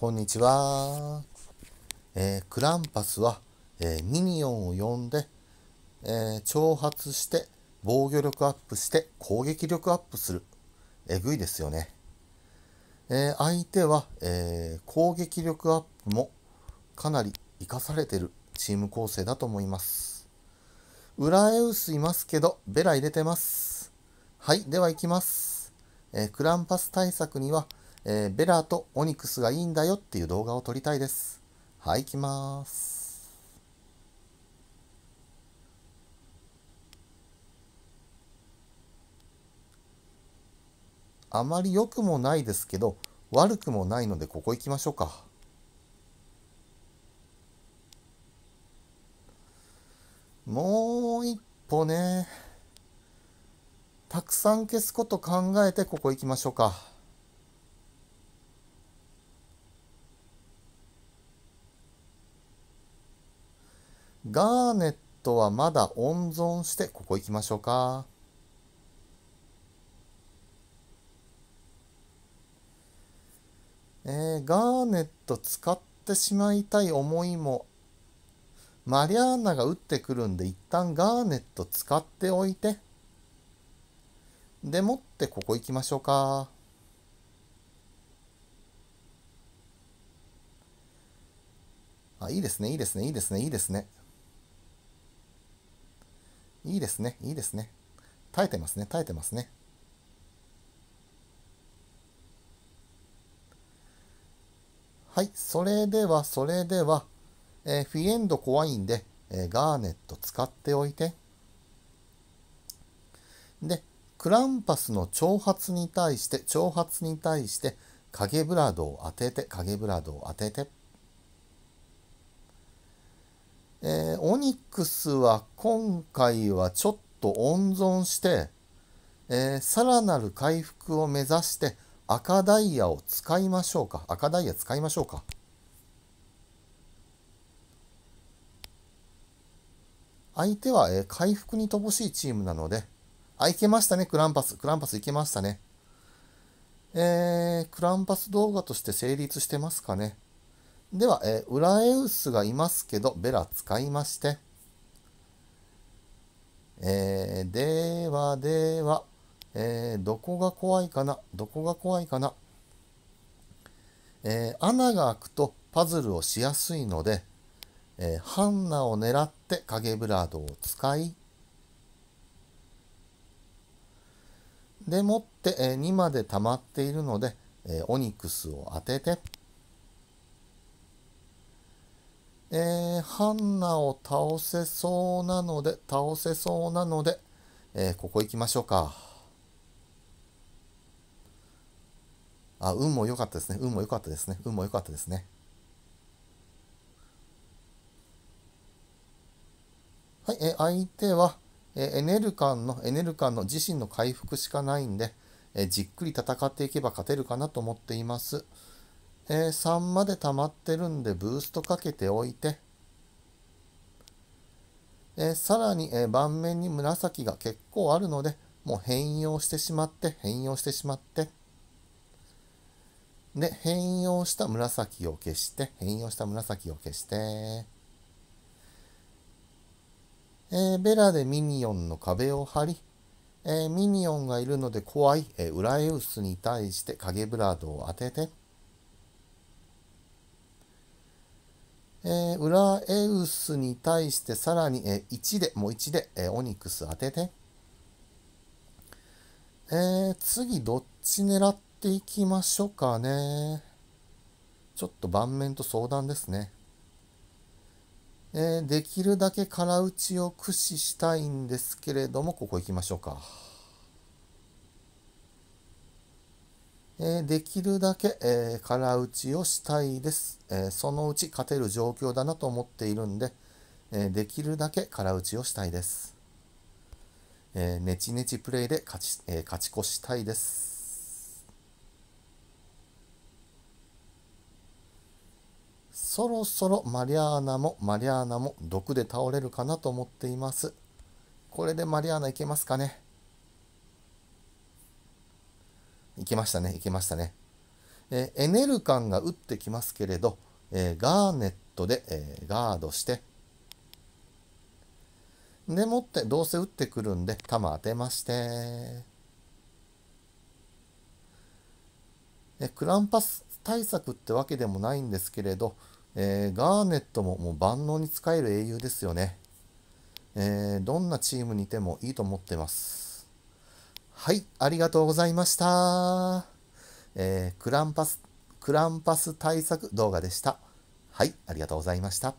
こんにちは。えー、クランパスは、えー、ミニオンを呼んで、えー、挑発して防御力アップして攻撃力アップする。えぐいですよね。え相手は、え攻撃力アップもかなり生かされてるチーム構成だと思います。裏エウスいますけど、ベラ入れてます。はい、では行きます。えクランパス対策には、えー、ベラーとオニクスがいいんだよっていう動画を撮りたいです。はい、行きます。あまり良くもないですけど、悪くもないのでここ行きましょうか。もう一歩ね。たくさん消すこと考えてここ行きましょうか。ガーネットはまだ温存して、ここ行きましょうか。えー、ガーネット使ってしまいたい思いもマリアーナが打ってくるんで一旦ガーネット使っておいてでもってここ行きましょうかあいいですねいいですねいいですねいいですねいいですね、いいですね。耐えてますね、耐えてますね。はい、それでは、それでは、えー、フィエンド怖いんで、えー、ガーネット使っておいて。で、クランパスの挑発に対して、挑発に対して、影ブラードを当てて、影ブラードを当てて。えー、オニックスは今回はちょっと温存して、えー、さらなる回復を目指して赤ダイヤを使いましょうか。赤ダイヤ使いましょうか。相手は、えー、回復に乏しいチームなので、あ、いけましたね、クランパス。クランパスいけましたね。えー、クランパス動画として成立してますかね。では、えー、ウラエウスがいますけど、ベラ使いまして、えー、ではでは、えー、どこが怖いかな、どこが怖いかな、えー、穴が開くとパズルをしやすいので、えー、ハンナを狙って影ブラードを使い、でもって、えー、2まで溜まっているので、えー、オニクスを当てて、えー、ハンナを倒せそうなので、倒せそうなので、えー、ここ行きましょうか。あ、運も良かったですね。運も良かったですね。運も良かったですね。はい、えー、相手は、えエネルカンの、エネルカンの自身の回復しかないんで、えじっくり戦っていけば勝てるかなと思っています。えー、3まで溜まってるんでブーストかけておいて、えー、さらに、えー、盤面に紫が結構あるので、もう変容してしまって、変容してしまって、で、変容した紫を消して、変容した紫を消して、えー、ベラでミニオンの壁を張り、えー、ミニオンがいるので怖い、えー、ウラエウスに対して影ブラードを当てて、えー、ウラエウスに対してさらに、えー、1で、もう1で、えー、オニクス当てて。えー、次どっち狙っていきましょうかね。ちょっと盤面と相談ですね。えー、できるだけ空打ちを駆使したいんですけれども、ここ行きましょうか。えできるだけ、え空打ちをしたいです、えそのうち勝てる状況だなと思っているんで、えできるだけ空打ちをしたいです。えー、ネチネチプレイで勝ち,、え勝ち越したいです。そろそろマリアーナもマリアーナも毒で倒れるかなと思っています。これでマリアーナいけますかね。行きましたね、行きましたね。えエネルカンが打ってきますけれど、えガーネットで、えガードして、でもってどうせ打ってくるんで、球当てまして、えクランパス対策ってわけでもないんですけれど、えー、ガーネットももう万能に使える英雄ですよね。えー、どんなチームにいてもいいと思ってます。はい、ありがとうございました。えー、クランパス、クランパス対策動画でした。はい、ありがとうございました。